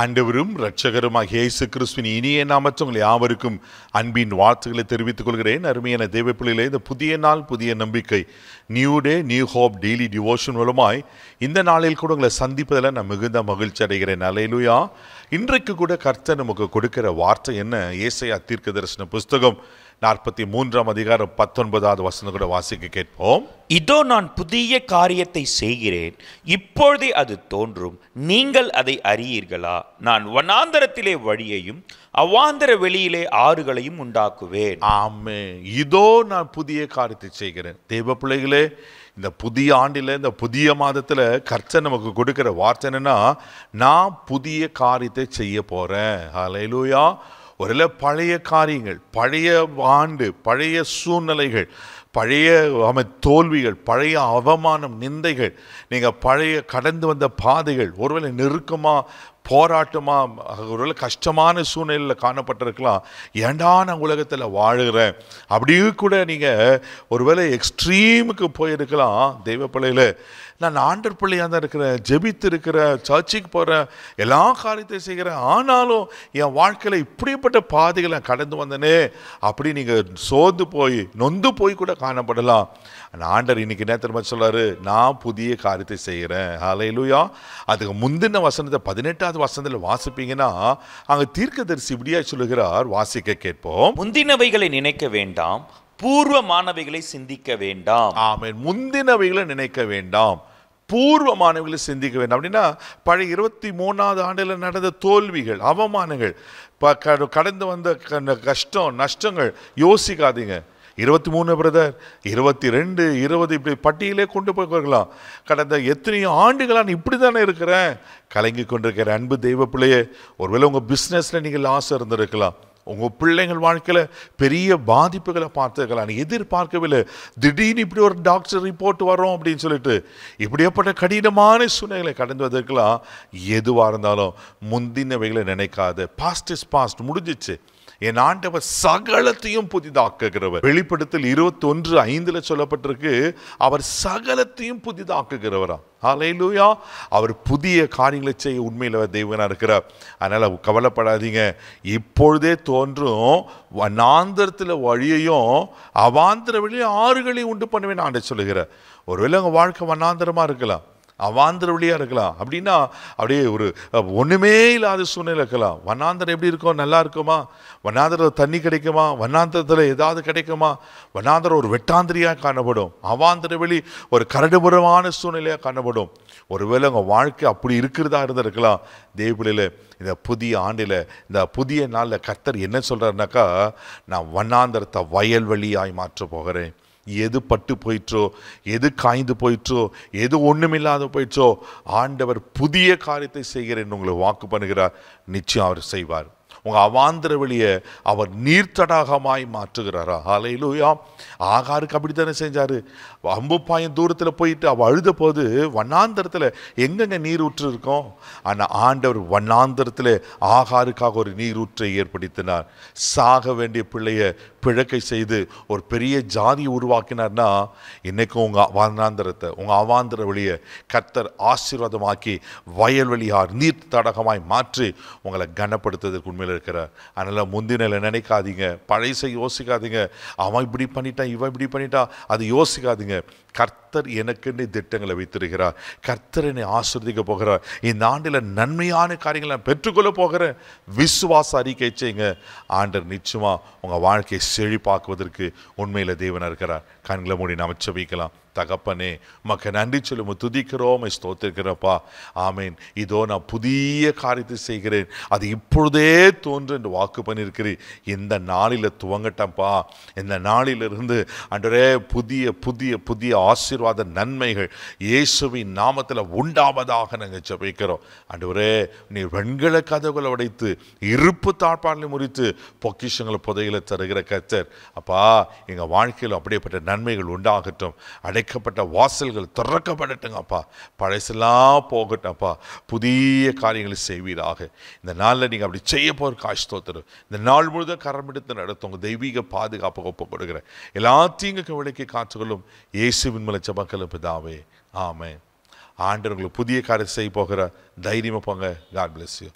ஆண்டவரும் ரட்சகரும் இயேசு கிறிஸ்துவின் இனிய நாமத்தை உங்களை யாவருக்கும் அன்பின் வாழ்த்துக்களை தெரிவித்துக் கொள்கிறேன் அருமையான தேவ இந்த புதிய நாள் புதிய நம்பிக்கை new day new hope daily devotion மூலமாய் இந்த நாளில் கூட உங்களை சந்திப்பதில் நான் மிகுந்த மகிழ்ச்சி அடைகிறேன் அலையிலுயா இன்றைக்கு கூட கர்த்தர் நமக்கு கொடுக்கிற வார்த்தை என்ன ஏசையா தீர்க்க தரிசன புஸ்தகம் நாற்பத்தி மூன்றாம் அதிகாரம் பத்தொன்பதாவது வசனம் கூட வாசிக்க கேட்போம் இதோ நான் புதிய காரியத்தை செய்கிறேன் இப்பொழுதே அது தோன்றும் நீங்கள் அதை அறியீர்களா நான் வனாந்தரத்திலே வழியையும் அவாந்தர வெளியிலே ஆறுகளையும் உண்டாக்குவேன் ஆமே இதோ நான் புதிய காரியத்தை செய்கிறேன் தெய்வ பிள்ளைகளே இந்த புதிய ஆண்டில் இந்த புதிய மாதத்தில் கர்ச்சை நமக்கு கொடுக்குற வார்த்தை என்னன்னா நான் புதிய காரியத்தை செய்ய போகிறேன் அலையிலூயா ஒருவேளை பழைய காரியங்கள் பழைய ஆண்டு பழைய சூழ்நிலைகள் பழைய அமை தோல்விகள் பழைய அவமானம் நிந்தைகள் நீங்கள் பழைய கடந்து வந்த பாதைகள் ஒருவேளை நெருக்கமாக போராட்டமாக ஒரு கஷ்டமான சூழ்நிலையில் காணப்பட்டிருக்கலாம் ஏண்டா நான் உலகத்தில் வாழ்கிறேன் அப்படியும் கூட நீங்கள் ஒருவேளை எக்ஸ்ட்ரீமுக்கு போயிருக்கலாம் தெய்வ பிள்ளையில் நான் ஆண்டர் பிள்ளையாக தான் இருக்கிறேன் ஜெபித்து இருக்கிற சர்ச்சுக்கு போகிறேன் எல்லா காரியத்தையும் செய்கிறேன் ஆனாலும் என் வாழ்க்கையில் இப்படிப்பட்ட பாதைகளை கடந்து வந்தனே அப்படி நீங்கள் சோர்ந்து போய் நொந்து போய் கூட காணப்படலாம் ஆண்டர் இன்னைக்கு என்ன திரும்ப சொல்கிறார் நான் புதிய காரியத்தை செய்கிறேன் ஹலையிலுயா அதுக்கு முந்தின வசனத்தை பதினெட்டாம் பதினேழாவது வசனத்தில் வாசிப்பீங்கன்னா அங்கே தீர்க்கதரிசி இப்படியா சொல்லுகிறார் வாசிக்க கேட்போம் முந்தினவைகளை நினைக்க வேண்டாம் பூர்வமானவைகளை சிந்திக்க வேண்டாம் ஆமே முந்தினவைகளை நினைக்க வேண்டாம் மாணவிகளை சிந்திக்க வேண்டாம் அப்படின்னா பழைய இருபத்தி மூணாவது ஆண்டில் நடந்த தோல்விகள் அவமானங்கள் கடந்து வந்த கஷ்டம் நஷ்டங்கள் யோசிக்காதீங்க இருபத்தி மூணு பிரதர் இருபத்தி ரெண்டு இருபது இப்படி பட்டியலே கொண்டு போய் கடந்த எத்தனையோ ஆண்டுகளாக நான் இப்படி தானே இருக்கிறேன் கலங்கி கொண்டிருக்கிற அன்பு தெய்வ பிள்ளையே ஒருவேளை உங்கள் பிஸ்னஸில் நீங்கள் ஆசை இருந்திருக்கலாம் உங்கள் பிள்ளைங்கள் வாழ்க்கையில் பெரிய பாதிப்புகளை பார்த்துருக்கலாம் எதிர்பார்க்கவில்லை திடீர்னு இப்படி ஒரு டாக்டர் ரிப்போர்ட் வரும் அப்படின்னு சொல்லிட்டு இப்படியேப்பட்ட கடினமான சூழ்நிலைகளை கடந்து வந்திருக்கலாம் எதுவாக இருந்தாலும் முந்தினவைகளை நினைக்காத பாஸ்ட் இஸ் பாஸ்ட் முடிஞ்சிச்சு என் ஆண்டவர் சகலத்தையும் புதிதாக்குகிறவர் வெளிப்படுத்தல் இருபத்தொன்று ஐந்தில் சொல்லப்பட்டிருக்கு அவர் சகலத்தையும் புதிதாக்குகிறவரா ஆலையிலூயா அவர் புதிய காரியங்களை செய்ய உண்மையில் தெய்வனாக இருக்கிறார் அதனால் கவலைப்படாதீங்க இப்பொழுதே தோன்றும் நாந்திரத்தில் வழியையும் அவாந்திர வழியும் ஆறுகளையும் உண்டு பண்ணுவேன் நான் சொல்லுகிறேன் ஒருவேளை உங்கள் வாழ்க்கை வண்ணாந்திரமாக இருக்கலாம் அவாந்திர வழியாக இருக்கலாம் அப்படின்னா அப்படியே ஒரு ஒன்றுமே இல்லாத சூழ்நிலை இருக்கலாம் வண்ணாந்தரம் எப்படி இருக்கும் நல்லா இருக்குமா வண்ணாந்தரத்தில் தண்ணி கிடைக்குமா வண்ணாந்தரத்தில் ஏதாவது கிடைக்குமா வண்ணாந்தரம் ஒரு வெட்டாந்திரியாக காணப்படும் அவாந்தர வழி ஒரு கரடுபுறமான சூழ்நிலையாக காணப்படும் ஒருவேளை உங்கள் வாழ்க்கை அப்படி இருக்கிறதா இருந்திருக்கலாம் தேவபிள்ளையில் இந்த புதிய ஆண்டில் இந்த புதிய நாளில் கர்த்தர் என்ன சொல்கிறாருனாக்கா நான் வண்ணாந்தரத்தை வயல்வழியாய் மாற்ற போகிறேன் எது பட்டு போயிற்றோ எது காய்ந்து போயிற்றோ எது ஒன்றுமில்லாத போயிற்றோ ஆண்டவர் புதிய காரியத்தை செய்கிறேன் உங்களை வாக்கு பண்ணுகிறார் நிச்சயம் அவர் செய்வார் உங்கள் அவாந்திர வழியை அவர் நீர்த்தடாகமாய் மாற்றுகிறாரா அலையிலூயா ஆகாருக்கு அப்படித்தானே செஞ்சார் அம்பு பாயம் தூரத்தில் போயிட்டு அவள் அழுத போது வண்ணாந்திரத்தில் எங்கெங்க நீர் ஊற்று இருக்கும் ஆனால் ஆண்டவர் வண்ணாந்திரத்தில் ஆகாருக்காக ஒரு நீரூற்றை ஏற்படுத்தினார் சாக வேண்டிய பிள்ளைய பிழக்கை செய்து ஒரு பெரிய ஜாதி உருவாக்கினார்னா இன்றைக்கும் உங்கள் வண்ணாந்திரத்தை உங்கள் அவாந்திர வழியை கர்த்தர் ஆசீர்வாதமாக்கி வயல்வெளியார் நீர் தடகமாய் மாற்றி உங்களை கனப்படுத்துறதுக்கு உண்மையில் நிலையில் இருக்கிறார் அதனால் முந்தின நிலை நினைக்காதீங்க பழைசை யோசிக்காதீங்க அவன் இப்படி பண்ணிட்டான் இவன் இப்படி பண்ணிட்டான் அது யோசிக்காதீங்க கர்த்தர் எனக்குன்னு திட்டங்களை வைத்திருக்கிறார் கர்த்தர் என்னை ஆசிர்வதிக்க போகிறார் இந்த ஆண்டில் நன்மையான காரியங்களை நான் பெற்றுக்கொள்ள போகிறேன் விசுவாச அறிக்கை செய்யுங்க ஆண்டர் நிச்சயமாக உங்கள் வாழ்க்கையை செழிப்பாக்குவதற்கு உண்மையில் தேவனாக இருக்கிறார் கண்களை மூடி நாம் வைக்கலாம் தகப்பனே மக்க நன்றி சொல்லும் துதிக்கிறோம் ஸ்தோத்திருக்கிறப்பா ஆமேன் இதோ நான் புதிய காரியத்தை செய்கிறேன் அது இப்பொழுதே தோன்று என்று வாக்கு பண்ணியிருக்கிறேன் இந்த நாளில் துவங்கட்டப்பா இந்த நாளிலிருந்து அன்றே புதிய புதிய புதிய ஆசீர்வாத நன்மைகள் இயேசுவின் நாமத்தில் உண்டாவதாக நாங்கள் ஜபிக்கிறோம் அன்றுவரே நீ வெண்கல கதவுகளை உடைத்து இருப்பு தாழ்பாடலை முறித்து பொக்கிஷங்களை புதையில தருகிற கத்தர் அப்பா எங்கள் வாழ்க்கையில் அப்படியேப்பட்ட நன்மைகள் உண்டாகட்டும் அடை அடைக்கப்பட்ட வாசல்கள் அப்பா பழசெல்லாம் அப்பா புதிய காரியங்களை செய்வீராக இந்த நாளில் நீங்கள் அப்படி செய்ய போகிற காசு தோத்துரும் இந்த நாள் முழுதும் கரம் எடுத்து நடத்தும் உங்கள் தெய்வீக பாதுகாப்பு ஒப்பு கொடுக்குற எல்லாத்தையும் தீங்குக்கு விலைக்கு காத்துக்கொள்ளும் இயேசுவின் மலை ஜபக்கலும் பிதாவே ஆமே ஆண்டவர்களுக்கு புதிய காரியம் செய்ய போகிற தைரியமாக போங்க காட் பிளஸ் யூ